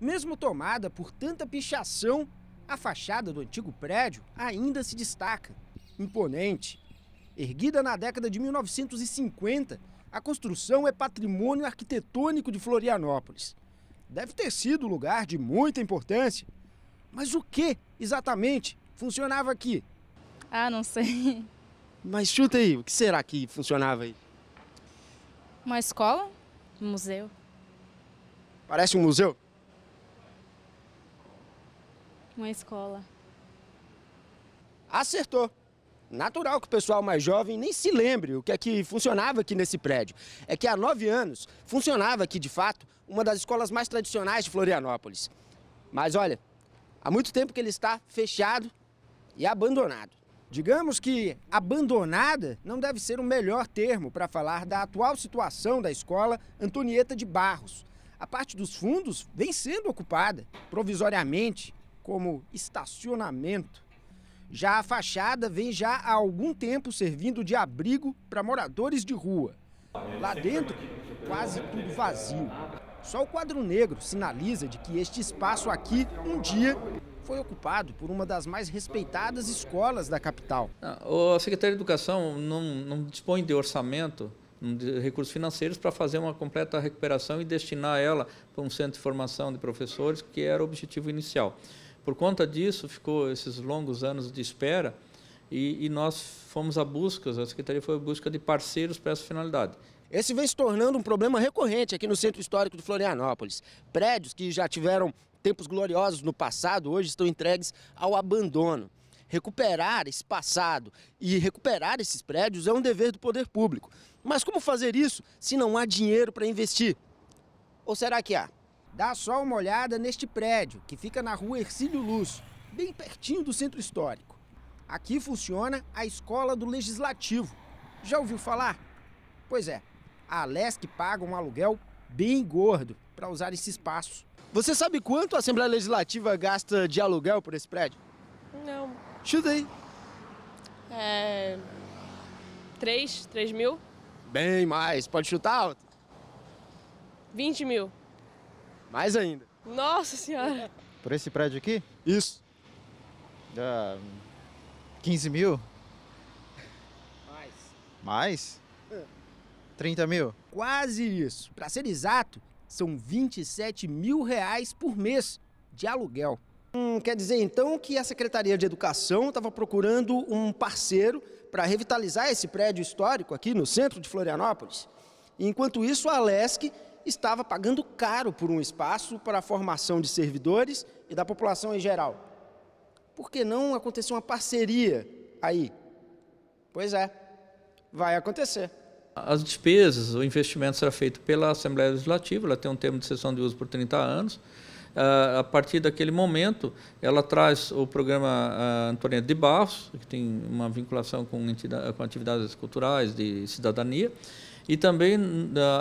Mesmo tomada por tanta pichação, a fachada do antigo prédio ainda se destaca. Imponente. Erguida na década de 1950, a construção é patrimônio arquitetônico de Florianópolis. Deve ter sido um lugar de muita importância. Mas o que exatamente funcionava aqui? Ah, não sei. Mas chuta aí, o que será que funcionava aí? Uma escola? Um museu? Parece um museu? uma escola. Acertou. Natural que o pessoal mais jovem nem se lembre o que é que funcionava aqui nesse prédio. É que há nove anos funcionava aqui, de fato, uma das escolas mais tradicionais de Florianópolis. Mas olha, há muito tempo que ele está fechado e abandonado. Digamos que abandonada não deve ser o melhor termo para falar da atual situação da escola Antonieta de Barros. A parte dos fundos vem sendo ocupada provisoriamente como estacionamento. Já a fachada vem já há algum tempo servindo de abrigo para moradores de rua. Lá dentro, quase tudo vazio. Só o quadro negro sinaliza de que este espaço aqui, um dia, foi ocupado por uma das mais respeitadas escolas da capital. A ah, Secretaria de Educação não, não dispõe de orçamento, de recursos financeiros para fazer uma completa recuperação e destinar ela para um centro de formação de professores, que era o objetivo inicial. Por conta disso, ficou esses longos anos de espera e, e nós fomos à busca, a Secretaria foi à busca de parceiros para essa finalidade. Esse vem se tornando um problema recorrente aqui no Centro Histórico de Florianópolis. Prédios que já tiveram tempos gloriosos no passado, hoje estão entregues ao abandono. Recuperar esse passado e recuperar esses prédios é um dever do poder público. Mas como fazer isso se não há dinheiro para investir? Ou será que há? Dá só uma olhada neste prédio, que fica na rua Ercílio Luz, bem pertinho do centro histórico. Aqui funciona a Escola do Legislativo. Já ouviu falar? Pois é, a Lesc paga um aluguel bem gordo para usar esse espaço. Você sabe quanto a Assembleia Legislativa gasta de aluguel por esse prédio? Não. Chuta aí. É... 3, 3 mil? Bem mais. Pode chutar alto? 20 mil. Mais ainda. Nossa senhora. Por esse prédio aqui? Isso. Dá 15 mil? Mais. Mais? 30 é. mil? Quase isso. Para ser exato, são 27 mil reais por mês de aluguel. Hum, quer dizer então que a Secretaria de Educação estava procurando um parceiro para revitalizar esse prédio histórico aqui no centro de Florianópolis? Enquanto isso, a Lesc estava pagando caro por um espaço para a formação de servidores e da população em geral. Por que não acontecer uma parceria aí? Pois é, vai acontecer. As despesas, o investimento será feito pela Assembleia Legislativa, ela tem um termo de sessão de uso por 30 anos a partir daquele momento, ela traz o programa Antonieta de Barros, que tem uma vinculação com, com atividades culturais de cidadania, e também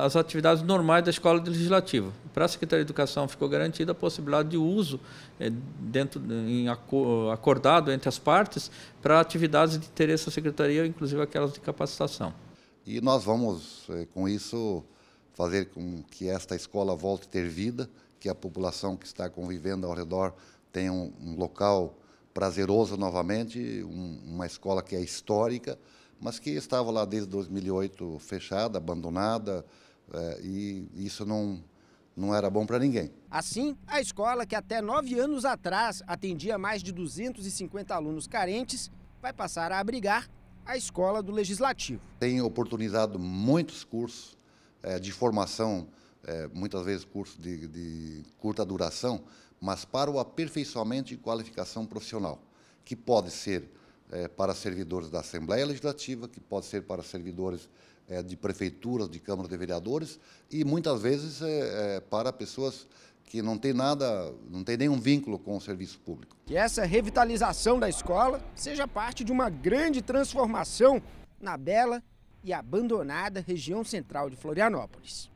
as atividades normais da escola legislativa. Para a Secretaria de Educação ficou garantida a possibilidade de uso eh, dentro em acordado entre as partes para atividades de interesse da secretaria, inclusive aquelas de capacitação. E nós vamos eh, com isso fazer com que esta escola volte a ter vida, que a população que está convivendo ao redor tenha um, um local prazeroso novamente, um, uma escola que é histórica, mas que estava lá desde 2008 fechada, abandonada, é, e isso não, não era bom para ninguém. Assim, a escola, que até nove anos atrás atendia mais de 250 alunos carentes, vai passar a abrigar a escola do Legislativo. Tem oportunizado muitos cursos, é, de formação, é, muitas vezes curso de, de curta duração, mas para o aperfeiçoamento de qualificação profissional, que pode ser é, para servidores da Assembleia Legislativa, que pode ser para servidores é, de prefeituras, de câmaras de vereadores, e muitas vezes é, é, para pessoas que não têm nada, não têm nenhum vínculo com o serviço público. Que essa revitalização da escola seja parte de uma grande transformação na bela e abandonada região central de Florianópolis.